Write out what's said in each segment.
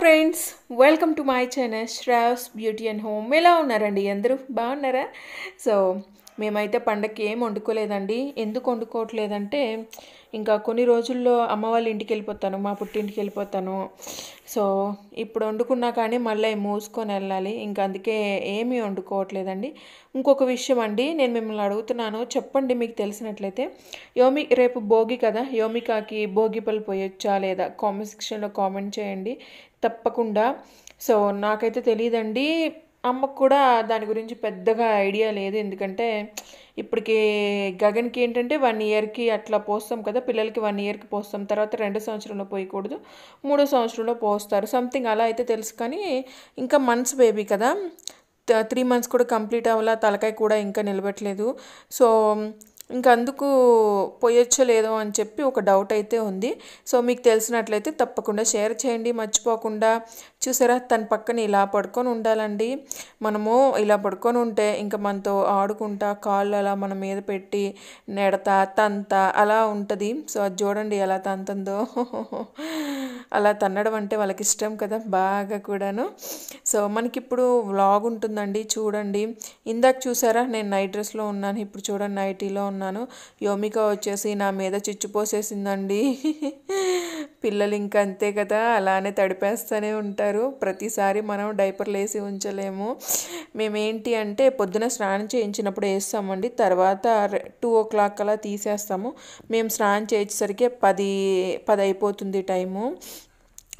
friends welcome to my channel Shravs beauty and home ఎలా ఉన్నారండి అందరూ బాగున్నారా సో మేమైతే పండగకి ఏం వండుకోలేదండి ఎందుకు వండుకోవట్లేదంటే ఇంకా కొన్ని రోజుల్లో అమ్మ వాళ్ళ ఇంటికి వెళ్ళిపోతాను మా పుట్టింటికి వెళ్ళిపోతాను సో ఇప్పుడు వండుకున్నా కానీ మళ్ళీ మూసుకొని వెళ్ళాలి ఇంకా అందుకే ఏమీ వండుకోవట్లేదండి ఇంకొక విషయం అండి నేను మిమ్మల్ని అడుగుతున్నాను చెప్పండి మీకు తెలిసినట్లయితే యోమి రేపు భోగి కదా యోమికాకి భోగి పళ్ళు పోయొచ్చా లేదా కామెంట్ సెక్షన్లో కామెంట్ చేయండి తప్పకుండా సో నాకైతే తెలియదండి అమ్మకు కూడా దాని గురించి పెద్దగా ఐడియా లేదు ఎందుకంటే ఇప్పటికి గగన్కి ఏంటంటే వన్ ఇయర్కి అట్లా పోస్తాం కదా పిల్లలకి వన్ ఇయర్కి పోస్తాం తర్వాత రెండు సంవత్సరంలో పోయకూడదు మూడో సంవత్సరంలో పోస్తారు సంథింగ్ అలా అయితే తెలుసు కానీ ఇంకా మంత్స్ బేబీ కదా త్రీ మంత్స్ కూడా కంప్లీట్ అవ్వాలా తలకాయ కూడా ఇంకా నిలబెట్టలేదు సో అందుకు పోయొచ్చో లేదో అని చెప్పి ఒక డౌట్ అయితే ఉంది సో మీకు తెలిసినట్లయితే తప్పకుండా షేర్ చేయండి మర్చిపోకుండా చూసారా తన పక్కన ఇలా పడుకొని ఉండాలండి మనము ఇలా పడుకొని ఉంటే ఇంకా మనతో ఆడుకుంటా కాళ్ళు అలా మన మీద పెట్టి నెడతా తంత అలా ఉంటుంది సో అది చూడండి ఎలా తంతందో అలా తన్నడం అంటే వాళ్ళకి ఇష్టం కదా బాగా కూడాను సో మనకిప్పుడు వ్లాగ్ ఉంటుందండి చూడండి ఇందాక చూసారా నేను నైట్ డ్రెస్లో ఉన్నాను ఇప్పుడు చూడండి నైటీలో ఉన్నాను అనుకున్నాను యోమిక వచ్చేసి నా మీద చిచ్చుపోసేసిందండి పిల్లలు ఇంకా అంతే కదా అలానే తడిపేస్తూనే ఉంటారు ప్రతిసారి మనం డైపర్లు వేసి ఉంచలేము మేమేంటి అంటే పొద్దున స్నానం చేయించినప్పుడు వేస్తామండి తర్వాత టూ ఓ క్లాక్ అలా తీసేస్తాము మేము స్నానం చేసేసరికి పది పది అయిపోతుంది టైము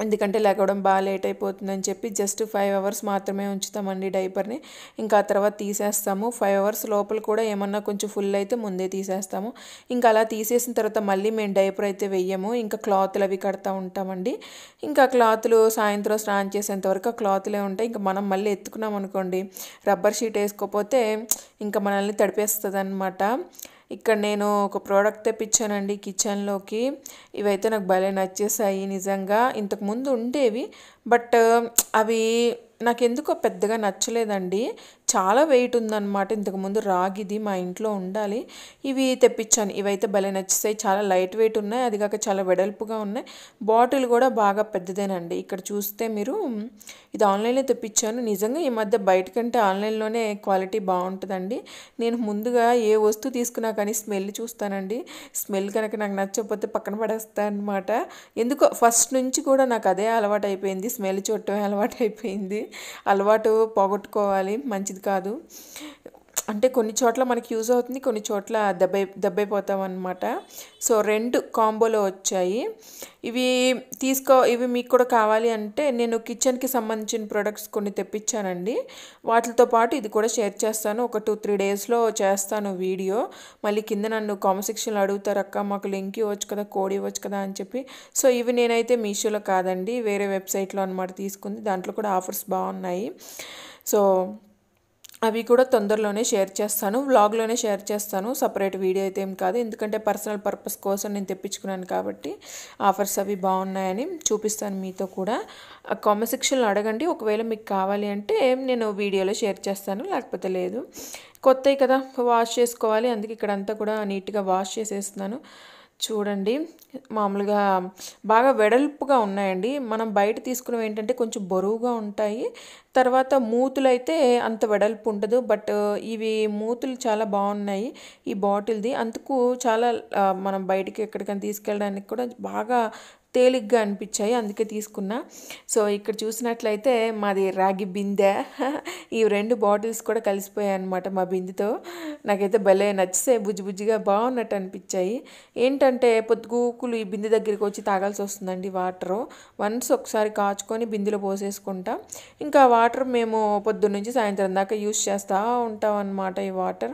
ఎందుకంటే లేకపోవడం బాగా లేట్ అయిపోతుందని చెప్పి జస్ట్ ఫైవ్ అవర్స్ మాత్రమే ఉంచుతామండి డైపర్ని ఇంకా తర్వాత తీసేస్తాము ఫైవ్ అవర్స్ లోపల కూడా ఏమన్నా కొంచెం ఫుల్ అయితే ముందే తీసేస్తాము ఇంకా అలా తీసేసిన తర్వాత మళ్ళీ మేము డైపర్ అయితే వెయ్యము ఇంకా క్లాత్లు అవి కడతా ఉంటామండి ఇంకా క్లాత్లు సాయంత్రం స్నాన్ చేసేంత వరకు క్లాత్లే ఉంటాయి ఇంకా మనం మళ్ళీ ఎత్తుకున్నాం అనుకోండి రబ్బర్ షీట్ వేసుకోకపోతే ఇంకా మనల్ని తడిపేస్తుంది అనమాట ఇక్కడ నేను ఒక ప్రోడక్ట్ తెప్పించానండి కిచెన్లోకి ఇవైతే నాకు భలే నచ్చేసాయి నిజంగా ఇంతకుముందు ఉండేవి బట్ అవి నాకెందుకో పెద్దగా నచ్చలేదండి చాలా వెయిట్ ఉందన్నమాట ఇంతకుముందు రాగిది మా ఇంట్లో ఉండాలి ఇవి తెప్పించాను ఇవైతే భలే నచ్చేసాయి చాలా లైట్ వెయిట్ ఉన్నాయి అది కాక చాలా వెడల్పుగా ఉన్నాయి బాటిల్ కూడా బాగా పెద్దదేనండి ఇక్కడ చూస్తే మీరు ఇది ఆన్లైన్లో తెప్పించాను నిజంగా ఈ మధ్య బయట కంటే ఆన్లైన్లోనే క్వాలిటీ బాగుంటుందండి నేను ముందుగా ఏ వస్తువు తీసుకున్నా కానీ స్మెల్ చూస్తానండి స్మెల్ కనుక నాకు నచ్చకపోతే పక్కన పడేస్తాను అనమాట ఎందుకో ఫస్ట్ నుంచి కూడా నాకు అదే అలవాటు అయిపోయింది స్మెల్ చూడటమే అలవాటు అయిపోయింది అలవాటు పోగొట్టుకోవాలి మంచిది కాదు అంటే కొన్ని చోట్ల మనకి యూజ్ అవుతుంది కొన్ని చోట్ల దెబ్బై దెబ్బైపోతాం అనమాట సో రెండు కాంబోలో వచ్చాయి ఇవి తీసుకో ఇవి మీకు కూడా కావాలి అంటే నేను కిచెన్కి సంబంధించిన ప్రొడక్ట్స్ కొన్ని తెప్పించానండి వాటితో పాటు ఇది కూడా షేర్ చేస్తాను ఒక టూ త్రీ డేస్లో చేస్తాను వీడియో మళ్ళీ కింద నన్ను కామెంట్ సెక్షన్లో అడుగుతారు అక్క మాకు లింక్ ఇవ్వచ్చు కదా కోడ్ ఇవ్వచ్చు కదా అని చెప్పి సో ఇవి నేనైతే మీషోలో కాదండి వేరే వెబ్సైట్లో అనమాట తీసుకుంది దాంట్లో కూడా ఆఫర్స్ బాగున్నాయి సో అవి కూడా తొందరలోనే షేర్ చేస్తాను వ్లాగ్లోనే షేర్ చేస్తాను సపరేట్ వీడియో అయితే ఏం కాదు ఎందుకంటే పర్సనల్ పర్పస్ కోసం నేను తెప్పించుకున్నాను కాబట్టి ఆఫర్స్ అవి బాగున్నాయని చూపిస్తాను మీతో కూడా కామెంట్ సెక్షన్లో అడగండి ఒకవేళ మీకు కావాలి అంటే నేను వీడియోలో షేర్ చేస్తాను లేకపోతే లేదు కొత్తవి కదా వాష్ చేసుకోవాలి అందుకే ఇక్కడంతా కూడా నీట్గా వాష్ చేసేస్తున్నాను చూడండి మామూలుగా బాగా వెడల్పుగా ఉన్నాయండి మనం బయట తీసుకున్నవి ఏంటంటే కొంచెం బరువుగా ఉంటాయి తర్వాత మూతులు అయితే అంత వెడల్పు ఉండదు బట్ ఇవి మూతులు చాలా బాగున్నాయి ఈ బాటిల్ది అందుకు చాలా మనం బయటికి ఎక్కడికైనా తీసుకెళ్ళడానికి కూడా బాగా తేలిగ్గా అనిపించాయి అందుకే తీసుకున్నా సో ఇక్కడ చూసినట్లయితే మాది రాగి బిందె ఈ రెండు బాటిల్స్ కూడా కలిసిపోయాయి అనమాట మా బిందెతో నాకైతే భలే నచ్చితే బుజ్జి బుజ్జిగా బాగున్నట్టు అనిపించాయి ఏంటంటే పొద్దుగూకులు ఈ బిందె దగ్గరికి వచ్చి తాగాల్సి వస్తుందండి వాటరు వన్స్ ఒకసారి కాచుకొని బిందెలో పోసేసుకుంటాం ఇంకా వాటర్ మేము పొద్దున్నుంచి నుంచి సాయంత్రం దాకా యూస్ చేస్తూ ఉంటాం అనమాట ఈ వాటర్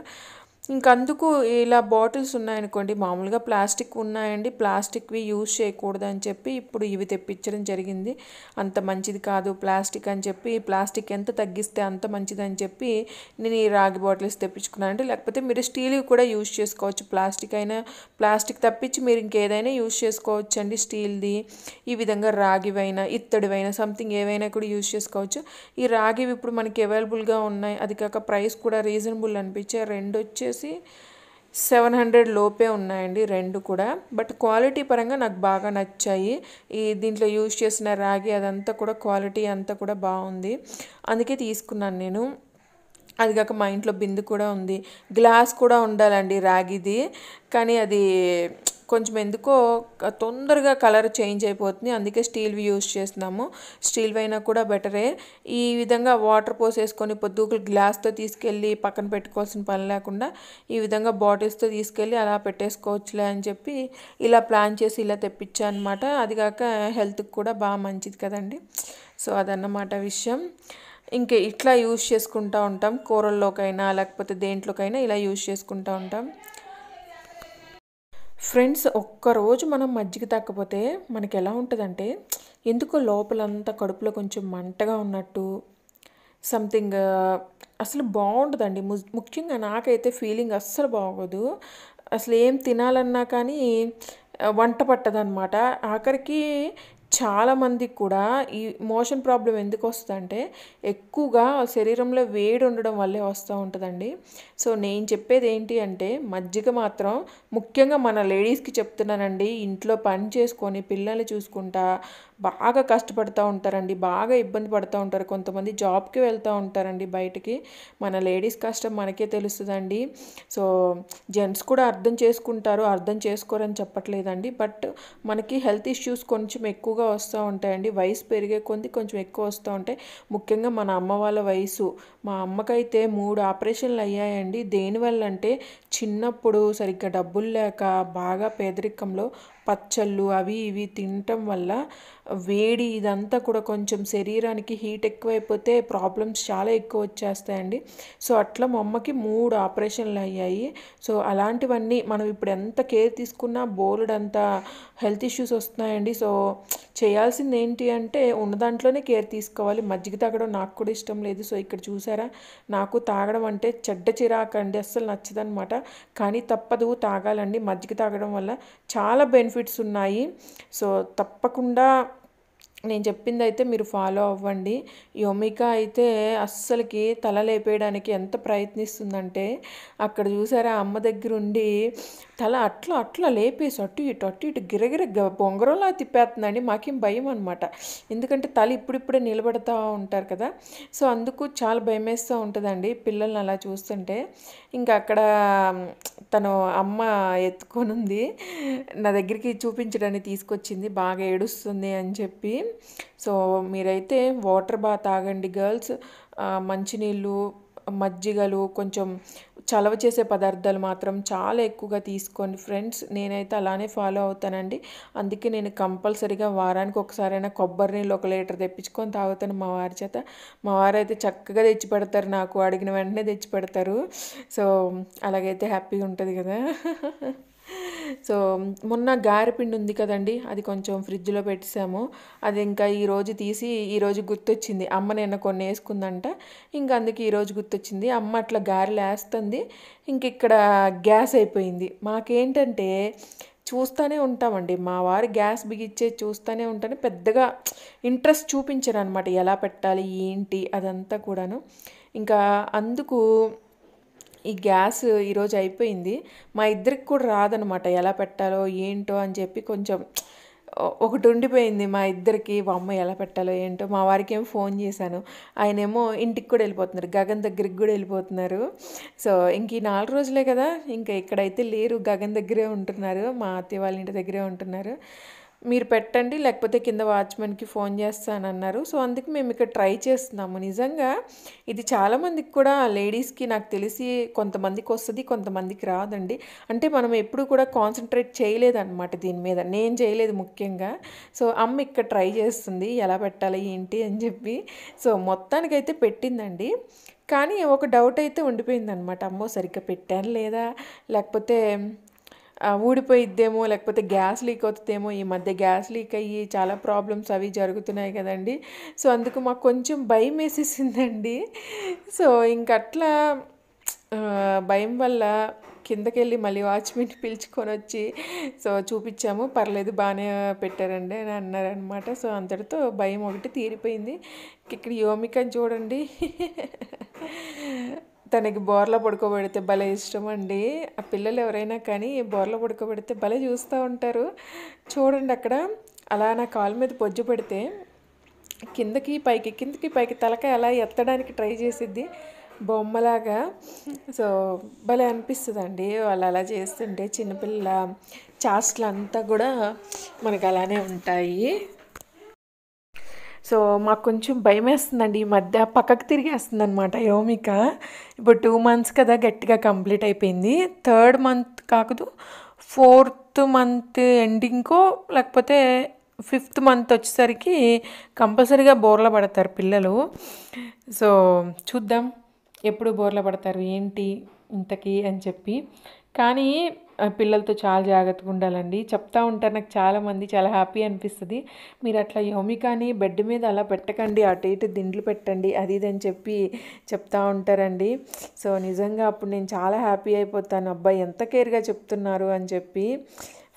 ఇంకందుకు ఇలా బాటిల్స్ ఉన్నాయనుకోండి మామూలుగా ప్లాస్టిక్ ఉన్నాయండి ప్లాస్టిక్వి యూజ్ చేయకూడదని చెప్పి ఇప్పుడు ఇవి తెప్పించడం జరిగింది అంత మంచిది కాదు ప్లాస్టిక్ అని చెప్పి ప్లాస్టిక్ ఎంత తగ్గిస్తే అంత మంచిది అని చెప్పి నేను ఈ రాగి బాటిల్స్ తెప్పించుకున్నానండి లేకపోతే మీరు స్టీల్వి కూడా యూజ్ చేసుకోవచ్చు ప్లాస్టిక్ అయినా ప్లాస్టిక్ తప్పించి మీరు ఇంకేదైనా యూజ్ చేసుకోవచ్చు అండి స్టీల్ది ఈ విధంగా రాగివైనా ఇత్తడివైనా సంథింగ్ ఏవైనా కూడా యూజ్ చేసుకోవచ్చు ఈ రాగివి ఇప్పుడు మనకి అవైలబుల్గా ఉన్నాయి అది కాక ప్రైస్ కూడా రీజనబుల్ అనిపించే రెండు వచ్చేసి వచ్చేసి సెవెన్ హండ్రెడ్ లోపే ఉన్నాయండి రెండు కూడా బట్ క్వాలిటీ పరంగా నాకు బాగా నచ్చాయి ఈ దీంట్లో యూజ్ చేసిన రాగి అదంతా కూడా క్వాలిటీ అంతా కూడా బాగుంది అందుకే తీసుకున్నాను నేను అది కాక మా ఇంట్లో బిందు కూడా ఉంది గ్లాస్ కూడా ఉండాలండి రాగిది కానీ అది కొంచెం ఎందుకో తొందరగా కలర్ చేంజ్ అయిపోతుంది అందుకే స్టీల్వి యూజ్ చేస్తున్నాము స్టీల్వి అయినా కూడా బెటరే ఈ విధంగా వాటర్ పోసేసుకొని పొద్దుకులు గ్లాస్తో తీసుకెళ్ళి పక్కన పెట్టుకోవాల్సిన పని లేకుండా ఈ విధంగా బాటిల్స్తో తీసుకెళ్ళి అలా పెట్టేసుకోవచ్చులే అని చెప్పి ఇలా ప్లాన్ చేసి ఇలా తెప్పించానమాట అది కాక హెల్త్కి కూడా బాగా మంచిది కదండి సో అదన్నమాట విషయం ఇంకా ఇట్లా యూజ్ చేసుకుంటూ ఉంటాం కూరల్లోకైనా లేకపోతే దేంట్లోకైనా ఇలా యూజ్ చేసుకుంటూ ఉంటాం ఫ్రెండ్స్ ఒక్కరోజు మనం మజ్జిగ తగ్గపోతే మనకి ఎలా ఉంటుందంటే ఎందుకో లోపలంతా కడుపులో కొంచెం మంటగా ఉన్నట్టు సంథింగ్ అసలు బాగుంటుందండి ముఖ్యంగా నాకైతే ఫీలింగ్ అస్సలు బాగోదు అసలు ఏం తినాలన్నా కానీ వంట పట్టదనమాట ఆఖరికి చాలామందికి కూడా ఈ మోషన్ ప్రాబ్లం ఎందుకు వస్తుందంటే ఎక్కువగా శరీరంలో వేడి ఉండడం వల్లే వస్తూ ఉంటుందండి సో నేను చెప్పేది ఏంటి అంటే మజ్జిగ మాత్రం ముఖ్యంగా మన లేడీస్కి చెప్తున్నానండి ఇంట్లో పని చేసుకొని పిల్లల్ని చూసుకుంటా బాగా కష్టపడుతూ ఉంటారండి బాగా ఇబ్బంది పడుతూ ఉంటారు కొంతమంది జాబ్కి వెళ్తూ ఉంటారండి బయటికి మన లేడీస్ కష్టం మనకే తెలుస్తుందండి సో జెంట్స్ కూడా అర్థం చేసుకుంటారు అర్థం చేసుకోరని చెప్పట్లేదండి బట్ మనకి హెల్త్ ఇష్యూస్ కొంచెం ఎక్కువగా వస్తూ ఉంటాయండి వయసు పెరిగే కొంది కొంచెం ఎక్కువ వస్తూ ఉంటాయి ముఖ్యంగా మన అమ్మ వాళ్ళ వయసు మా అమ్మకైతే మూడు ఆపరేషన్లు అయ్యాయండి దేనివల్ల అంటే చిన్నప్పుడు సరిగ్గా డబ్బులు లేక బాగా పేదరికంలో పచ్చళ్ళు అవి ఇవి తినటం వల్ల వేడి ఇదంతా కూడా కొంచెం శరీరానికి హీట్ ఎక్కువైపోతే ప్రాబ్లమ్స్ చాలా ఎక్కువ వచ్చేస్తాయండి సో అట్లా మొమ్మకి మూడు ఆపరేషన్లు అయ్యాయి సో అలాంటివన్నీ మనం ఇప్పుడు ఎంత కేర్ తీసుకున్నా బోల్డ్ అంత హెల్త్ ఇష్యూస్ వస్తున్నాయండి సో చేయాల్సింది ఏంటి అంటే ఉన్న దాంట్లోనే కేర్ తీసుకోవాలి మజ్జిగ తాగడం నాకు కూడా ఇష్టం లేదు సో ఇక్కడ చూసారా నాకు తాగడం అంటే చెడ్డ చిరాకండి అస్సలు నచ్చదనమాట కానీ తప్పదు తాగాలండి మజ్జిగ తాగడం వల్ల చాలా బెనిఫిట్ బెనిఫిట్స్ ఉన్నాయి సో తప్పకుండా నేను చెప్పింది అయితే మీరు ఫాలో అవ్వండి యొమికా అయితే అస్సలకి తల లేపేయడానికి ఎంత ప్రయత్నిస్తుందంటే అక్కడ చూసారా అమ్మ దగ్గర ఉండి తల అట్లా అట్లా లేపేసి అటు ఇటు అటు ఇటు గిరగిర బొంగరంలా తిప్పేస్తుందండి మాకేం భయం అనమాట ఎందుకంటే తల ఇప్పుడిప్పుడే నిలబడతా ఉంటారు కదా సో అందుకు చాలా భయమేస్తూ ఉంటుందండి పిల్లల్ని అలా చూస్తుంటే ఇంకా అక్కడ తను అమ్మ ఎత్తుకొనుంది నా దగ్గరికి చూపించడానికి తీసుకొచ్చింది బాగా ఏడుస్తుంది అని చెప్పి సో మీరైతే వాటర్ బాగా తాగండి గర్ల్స్ మంచినీళ్ళు మజ్జిగలు కొంచెం చలవ చేసే పదార్థాలు మాత్రం చాలా ఎక్కువగా తీసుకోండి ఫ్రెండ్స్ నేనైతే అలానే ఫాలో అవుతానండి అందుకే నేను కంపల్సరీగా వారానికి ఒకసారైనా కొబ్బరి నీళ్ళు ఒక లీటర్ తెప్పించుకొని తాగుతాను మా వారి చేత మా వారు అయితే చక్కగా తెచ్చి పెడతారు నాకు అడిగిన వెంటనే తెచ్చి పెడతారు సో అలాగైతే హ్యాపీగా ఉంటుంది కదా సో మొన్న గారెపిండి ఉంది కదండి అది కొంచెం ఫ్రిడ్జ్లో పెట్టేసాము అది ఇంకా ఈరోజు తీసి ఈరోజు గుర్తొచ్చింది అమ్మ నిన్న కొన్ని వేసుకుందంట ఇంక అందుకే ఈరోజు గుర్తొచ్చింది అమ్మ అట్లా గారెలు వేస్తుంది ఇంక ఇక్కడ గ్యాస్ అయిపోయింది మాకేంటంటే చూస్తూనే ఉంటామండి మా వారు గ్యాస్ బిగిచ్చే చూస్తూనే ఉంటాను పెద్దగా ఇంట్రెస్ట్ చూపించారు అనమాట ఎలా పెట్టాలి ఏంటి అదంతా కూడాను ఇంకా అందుకు ఈ గ్యాస్ ఈరోజు అయిపోయింది మా ఇద్దరికి కూడా రాదనమాట ఎలా పెట్టాలో ఏంటో అని చెప్పి కొంచెం ఒకటి ఉండిపోయింది మా ఇద్దరికి అమ్మ ఎలా పెట్టాలో ఏంటో మా వారికి ఏమో ఫోన్ చేశాను ఆయనేమో ఇంటికి కూడా వెళ్ళిపోతున్నారు గగన్ దగ్గరికి కూడా వెళ్ళిపోతున్నారు సో ఇంక ఈ నాలుగు రోజులే కదా ఇంకా ఇక్కడైతే లేరు గగన్ దగ్గరే ఉంటున్నారు మా అత్తయ్య వాళ్ళ ఇంటి దగ్గరే ఉంటున్నారు మీరు పెట్టండి లేకపోతే కింద వాచ్మెన్కి ఫోన్ అన్నారు సో అందుకు మేము ఇక్కడ ట్రై చేస్తున్నాము నిజంగా ఇది చాలామందికి కూడా లేడీస్కి నాకు తెలిసి కొంతమందికి వస్తుంది కొంతమందికి రాదండి అంటే మనం ఎప్పుడు కూడా కాన్సన్ట్రేట్ చేయలేదన్నమాట దీని మీద నేను చేయలేదు ముఖ్యంగా సో అమ్మ ఇక్కడ ట్రై చేస్తుంది ఎలా పెట్టాలి ఏంటి అని చెప్పి సో మొత్తానికైతే పెట్టిందండి కానీ ఒక డౌట్ అయితే ఉండిపోయిందనమాట అమ్మో సరిగ్గా పెట్టాను లేదా లేకపోతే ఊడిపోయిద్దేమో లేకపోతే గ్యాస్ లీక్ అవుతుందేమో ఈ మధ్య గ్యాస్ లీక్ అయ్యి చాలా ప్రాబ్లమ్స్ అవి జరుగుతున్నాయి కదండి సో అందుకు మాకు కొంచెం భయం వేసేసిందండి సో ఇంకట్లా భయం వల్ల కిందకి వెళ్ళి మళ్ళీ వాచ్మెన్ పిలుచుకొని వచ్చి సో చూపించాము పర్లేదు బాగానే పెట్టారండి అని అన్నారనమాట సో అంతటితో భయం ఒకటి తీరిపోయింది ఇక్కడ యోమిక చూడండి తనకి బోర్లో పడుకోబెడితే భలే ఇష్టం అండి ఆ పిల్లలు ఎవరైనా కానీ బోర్లో పడుకోబెడితే భలే చూస్తూ ఉంటారు చూడండి అక్కడ అలా నా కాలు మీద పొజ్జు పెడితే కిందకి పైకి కిందకి పైకి తలకాయ అలా ఎత్తడానికి ట్రై చేసిద్ది బొమ్మలాగా సో భలే అనిపిస్తుంది అండి వాళ్ళు అలా చేస్తుంటే చిన్నపిల్ల చాస్ట్లు అంతా కూడా మనకు అలానే ఉంటాయి సో మాకు కొంచెం భయం వేస్తుందండి ఈ మధ్య పక్కకు తిరిగేస్తుంది అనమాట యోమిక ఇప్పుడు టూ మంత్స్ కదా గట్టిగా కంప్లీట్ అయిపోయింది థర్డ్ మంత్ కాకదు ఫోర్త్ మంత్ ఎండింగ్కో లేకపోతే ఫిఫ్త్ మంత్ వచ్చేసరికి కంపల్సరీగా బోర్ల పడతారు పిల్లలు సో చూద్దాం ఎప్పుడు బోర్ల పడతారు ఏంటి ఇంతకీ అని చెప్పి కానీ పిల్లలతో చాలా జాగ్రత్తగా ఉండాలండి చెప్తా ఉంటారు నాకు చాలామంది చాలా హ్యాపీ అనిపిస్తుంది మీరు అట్లా యోమికాని బెడ్ మీద అలా పెట్టకండి అటు ఇటు దిండ్లు పెట్టండి అది ఇది అని చెప్పి చెప్తా ఉంటారండి సో నిజంగా అప్పుడు నేను చాలా హ్యాపీ అయిపోతాను అబ్బాయి ఎంత కేర్గా చెప్తున్నారు అని చెప్పి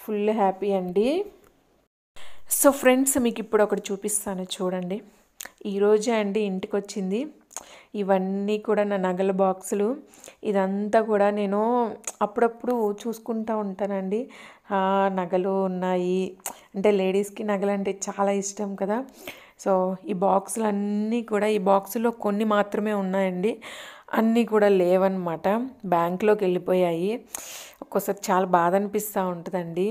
ఫుల్ హ్యాపీ అండి సో ఫ్రెండ్స్ మీకు ఇప్పుడు ఒకటి చూపిస్తాను చూడండి ఈరోజే అండి ఇంటికి వచ్చింది ఇవన్నీ కూడా నా నగల బాక్సులు ఇదంతా కూడా నేను అప్పుడప్పుడు చూసుకుంటూ ఉంటానండి నగలు ఉన్నాయి అంటే లేడీస్కి నగలు అంటే చాలా ఇష్టం కదా సో ఈ బాక్సులు అన్నీ కూడా ఈ బాక్సులో కొన్ని మాత్రమే ఉన్నాయండి అన్నీ కూడా లేవన్నమాట బ్యాంక్లోకి వెళ్ళిపోయాయి ఒక్కోసారి చాలా బాధ అనిపిస్తూ ఉంటుందండి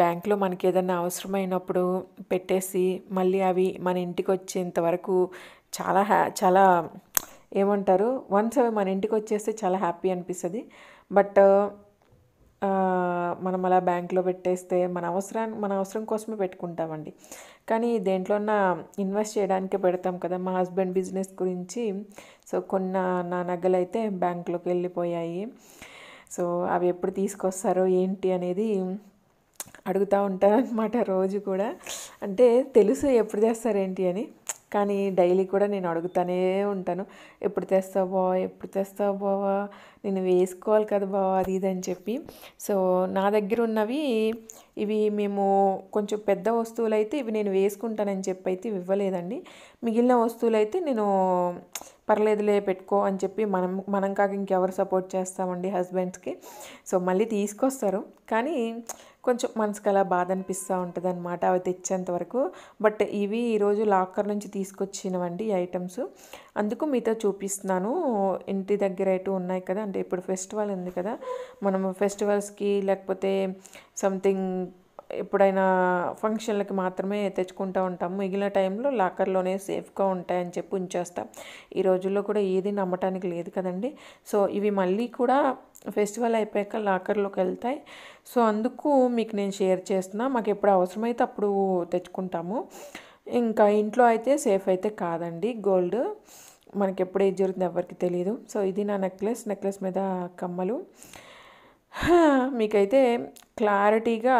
బ్యాంక్లో మనకి ఏదైనా అవసరమైనప్పుడు పెట్టేసి మళ్ళీ అవి మన ఇంటికి వచ్చేంత వరకు చాలా హ్యా చాలా ఏమంటారు వన్స్ అవి మన ఇంటికి వచ్చేస్తే చాలా హ్యాపీ అనిపిస్తుంది బట్ మనం అలా బ్యాంక్లో పెట్టేస్తే మన అవసరాన్ని మన అవసరం కోసమే పెట్టుకుంటామండి కానీ ఉన్న ఇన్వెస్ట్ చేయడానికే పెడతాం కదా మా హస్బెండ్ బిజినెస్ గురించి సో కొన్న నా నగలు అయితే బ్యాంక్లోకి వెళ్ళిపోయాయి సో అవి ఎప్పుడు తీసుకొస్తారో ఏంటి అనేది అడుగుతూ ఉంటారనమాట రోజు కూడా అంటే తెలుసు ఎప్పుడు చేస్తారేంటి అని కానీ డైలీ కూడా నేను అడుగుతూనే ఉంటాను ఎప్పుడు తెస్తావు బావా ఎప్పుడు తెస్తావు బావా నేను వేసుకోవాలి కదా బావా అది ఇది అని చెప్పి సో నా దగ్గర ఉన్నవి ఇవి మేము కొంచెం పెద్ద వస్తువులు అయితే ఇవి నేను వేసుకుంటానని చెప్పి అయితే ఇవ్వలేదండి మిగిలిన వస్తువులు అయితే నేను పర్లేదులే పెట్టుకో అని చెప్పి మనం మనం కాక ఇంకెవరు సపోర్ట్ చేస్తామండి హస్బెండ్స్కి సో మళ్ళీ తీసుకొస్తారు కానీ కొంచెం మనసుకు అలా బాధ అనిపిస్తూ ఉంటుంది అనమాట అవి తెచ్చేంత వరకు బట్ ఇవి ఈరోజు లాకర్ నుంచి తీసుకొచ్చినవండి ఐటమ్స్ అందుకు మీతో చూపిస్తున్నాను ఇంటి దగ్గర అయితే ఉన్నాయి కదా అంటే ఇప్పుడు ఫెస్టివల్ ఉంది కదా మనం ఫెస్టివల్స్కి లేకపోతే సంథింగ్ ఎప్పుడైనా ఫంక్షన్లకి మాత్రమే తెచ్చుకుంటూ ఉంటాం మిగిలిన టైంలో లాకర్లోనే సేఫ్గా ఉంటాయని చెప్పి ఉంచేస్తాం ఈ రోజుల్లో కూడా ఏది నమ్మటానికి లేదు కదండి సో ఇవి మళ్ళీ కూడా ఫెస్టివల్ అయిపోయాక లాకర్లోకి వెళ్తాయి సో అందుకు మీకు నేను షేర్ చేస్తున్నా మాకు ఎప్పుడు అవసరమైతే అప్పుడు తెచ్చుకుంటాము ఇంకా ఇంట్లో అయితే సేఫ్ అయితే కాదండి గోల్డ్ మనకి ఎప్పుడు ఏది జరుగుతుంది ఎవరికి తెలియదు సో ఇది నా నెక్లెస్ నెక్లెస్ మీద కమ్మలు మీకైతే క్లారిటీగా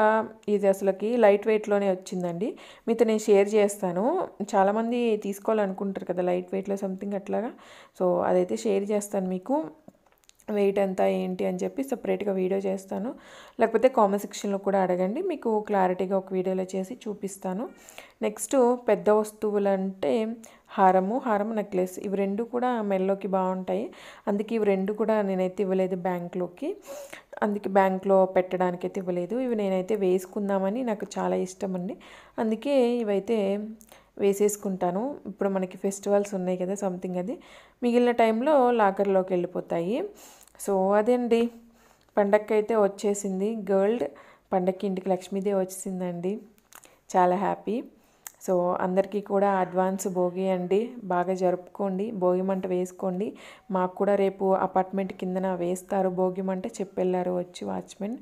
ఇది అసలుకి లైట్ వెయిట్లోనే వచ్చిందండి మీతో నేను షేర్ చేస్తాను చాలామంది తీసుకోవాలనుకుంటారు కదా లైట్ వెయిట్లో సంథింగ్ అట్లాగా సో అదైతే షేర్ చేస్తాను మీకు వెయిట్ ఎంత ఏంటి అని చెప్పి సపరేట్గా వీడియో చేస్తాను లేకపోతే కామెంట్ సెక్షన్లో కూడా అడగండి మీకు క్లారిటీగా ఒక వీడియోలో చేసి చూపిస్తాను నెక్స్ట్ పెద్ద వస్తువులు అంటే హారము హారం నెక్లెస్ ఇవి రెండు కూడా మెల్లోకి బాగుంటాయి అందుకే ఇవి రెండు కూడా నేనైతే ఇవ్వలేదు బ్యాంక్లోకి అందుకే బ్యాంక్లో పెట్టడానికి అయితే ఇవ్వలేదు ఇవి నేనైతే వేసుకుందామని నాకు చాలా ఇష్టం అండి అందుకే ఇవైతే వేసేసుకుంటాను ఇప్పుడు మనకి ఫెస్టివల్స్ ఉన్నాయి కదా సంథింగ్ అది మిగిలిన టైంలో లాకర్లోకి వెళ్ళిపోతాయి సో అదండి అయితే వచ్చేసింది గర్ల్డ్ పండక్కి ఇంటికి లక్ష్మీదేవి వచ్చేసిందండి చాలా హ్యాపీ సో అందరికీ కూడా అడ్వాన్స్ భోగి అండి బాగా జరుపుకోండి భోగి మంట వేసుకోండి మాకు కూడా రేపు అపార్ట్మెంట్ కిందన వేస్తారు భోగి మంట చెప్పెళ్ళారు వచ్చి వాచ్మెన్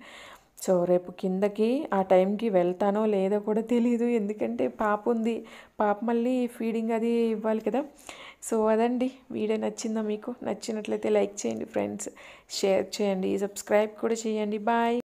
సో రేపు కిందకి ఆ టైంకి వెళ్తానో లేదో కూడా తెలీదు ఎందుకంటే పాప ఉంది పాప మళ్ళీ ఫీడింగ్ అది ఇవ్వాలి కదా సో అదండి వీడియో నచ్చిందా మీకు నచ్చినట్లయితే లైక్ చేయండి ఫ్రెండ్స్ షేర్ చేయండి సబ్స్క్రైబ్ కూడా చేయండి బాయ్